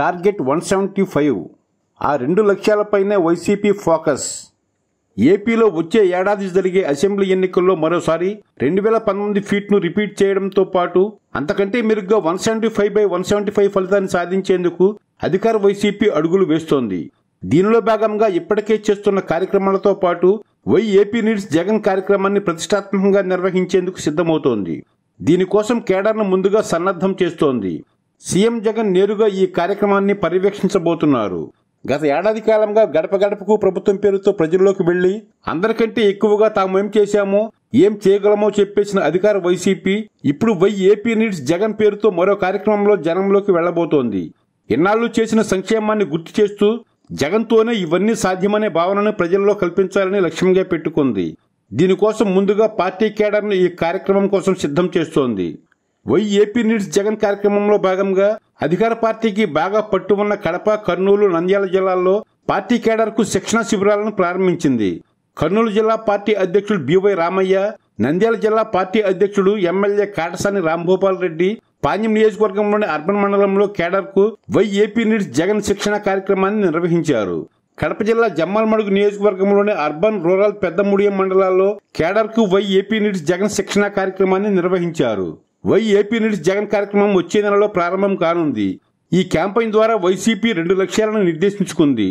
target one seventy five ఆ రెండు లక్ష్యాలపైనే YCP focus ఏపీలో వచ్చే ఏడాది జరిగే అసెంబ్లీ ఎన్నికల్లో మరోసారి రెండు వేల పంతొమ్మిది ఫీట్ను రిపీట్ చేయడంతో పాటు అంతకంటే మెరుగ్గా one seventy five by one seventy five ఫలితాన్ని సాధించేందుకు అధికార వైసీపీ అడుగులు వేస్తోంది దీనిలో భాగంగా ఇప్పటికే చేస్తున్న కార్యక్రమాలతో పాటు వై ఏపీ నీడ్స్ జగన్ కార్యక్రమాన్ని ప్రతిష్టాత్మకంగా నిర్వహించేందుకు సిద్ధమవుతోంది దీనికోసం కేడర్ను ముందుగా సన్నద్ధం చేస్తోంది సీఎం జగన్ నేరుగా ఈ కార్యక్రమాన్ని పర్యవేక్షించబోతున్నారు గత ఏడాది కాలంగా గడప గడపకు ప్రభుత్వం పేరుతో ప్రజల్లోకి వెళ్లి అందరికంటే ఎక్కువగా తాము ఏం చేశామో ఏం చేయగలమో చెప్పేసిన అధికార వైసీపీ ఇప్పుడు వై ఏపీ నీడ్స్ జగన్ పేరుతో మరో కార్యక్రమంలో జనంలోకి వెళ్లబోతోంది ఎన్నాళ్లు చేసిన సంక్షేమాన్ని గుర్తు చేస్తూ జగన్తోనే ఇవన్నీ సాధ్యమనే భావనను ప్రజల్లో కల్పించాలని లక్ష్యంగా పెట్టుకుంది దీనికోసం ముందుగా పార్టీ కేడర్ను ఈ కార్యక్రమం కోసం సిద్ధం చేస్తోంది వై ఏపీ నీడ్స్ జగన్ కార్యక్రమంలో భాగంగా అధికార పార్టీకి బాగా పట్టు ఉన్న కడప కర్నూలు నంద్యాల జిల్లాల్లో పార్టీ కు శిక్షణ శిబిరాలను ప్రారంభించింది కర్నూలు జిల్లా పార్టీ అధ్యక్షుడు బివై రామయ్య నంద్యాల జిల్లా పార్టీ అధ్యక్షుడు ఎమ్మెల్యే కాటసాని రాంభూపాల్ రెడ్డి పాణ్యం నియోజకవర్గంలోని అర్బన్ మండలంలో కేడర్కు వై ఏపీ నీడ్స్ జగన్ శిక్షణ కార్యక్రమాన్ని నిర్వహించారు కడప జిల్లా జమ్మల్మడుగు నియోజకవర్గంలోని అర్బన్ రూరల్ పెద్దముడియం మండలాల్లో కేడర్కు వై ఏపీ నీడ్స్ జగన్ శిక్షణ కార్యక్రమాన్ని నిర్వహించారు వైఏపీ నీడ్స్ జగన్ కార్యక్రమం వచ్చే నెలలో ప్రారంభం కానుంది ఈ క్యాంపెయిన్ ద్వారా వైసీపీ రెండు లక్ష్యాలను నిర్దేశించుకుంది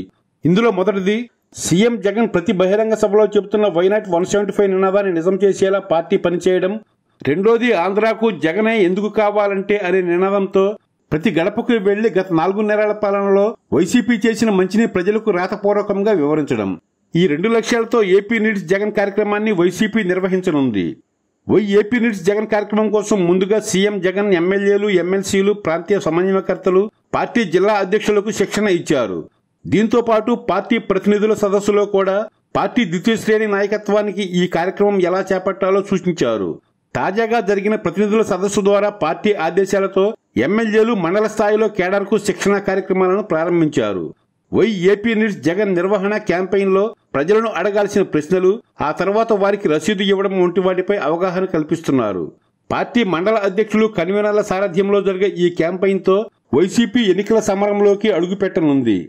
ఇందులో మొదటిది సీఎం జగన్ ప్రతి బహిరంగ సభలో చెబుతున్న వైనాట్ వన్ సెవెంటీ ఫైవ్ నినాదాన్ని నిజం చేసేలా పార్టీ పనిచేయడం రెండోది ఆంధ్రాకు జగనే ఎందుకు కావాలంటే అనే నినాదంతో ప్రతి గడపకు వెళ్లి గత నాలుగు నెలల పాలనలో వైసీపీ చేసిన మంచిని ప్రజలకు రాతపూర్వకంగా వివరించడం ఈ రెండు లక్ష్యాలతో ఏపీ నీడ్స్ జగన్ కార్యక్రమాన్ని వైసీపీ నిర్వహించనుంది వై ఏపీ నీట్స్ జగన్ కార్యక్రమం కోసం ముందుగా సీఎం జగన్ ఎమ్మెల్యేలు ఎమ్మెల్సీలు ప్రాంతీయ సమన్వయకర్తలు పార్టీ జిల్లా అధ్యక్షులకు శిక్షణ ఇచ్చారు దీంతో పాటు పార్టీ ప్రతినిధుల సదస్సులో కూడా పార్టీ ద్వితీయ శ్రేణి నాయకత్వానికి ఈ కార్యక్రమం ఎలా చేపట్టాలో సూచించారు తాజాగా జరిగిన ప్రతినిధుల సదస్సు ద్వారా పార్టీ ఆదేశాలతో ఎమ్మెల్యేలు మండల స్థాయిలో కేడర్ శిక్షణ కార్యక్రమాలను ప్రారంభించారు వై ఏపీ నీట్స్ జగన్ నిర్వహణ క్యాంపెయిన్లో ప్రజలను అడగాల్సిన ప్రశ్నలు ఆ తర్వాత వారికి రసీదు ఇవ్వడం వంటి వాటిపై అవగాహన కల్పిస్తున్నారు పార్టీ మండల అధ్యక్షులు కన్వీనర్ల సారథ్యంలో జరిగే ఈ క్యాంపెయిన్తో వైసీపీ ఎన్నికల సమరంలోకి అడుగుపెట్టనుంది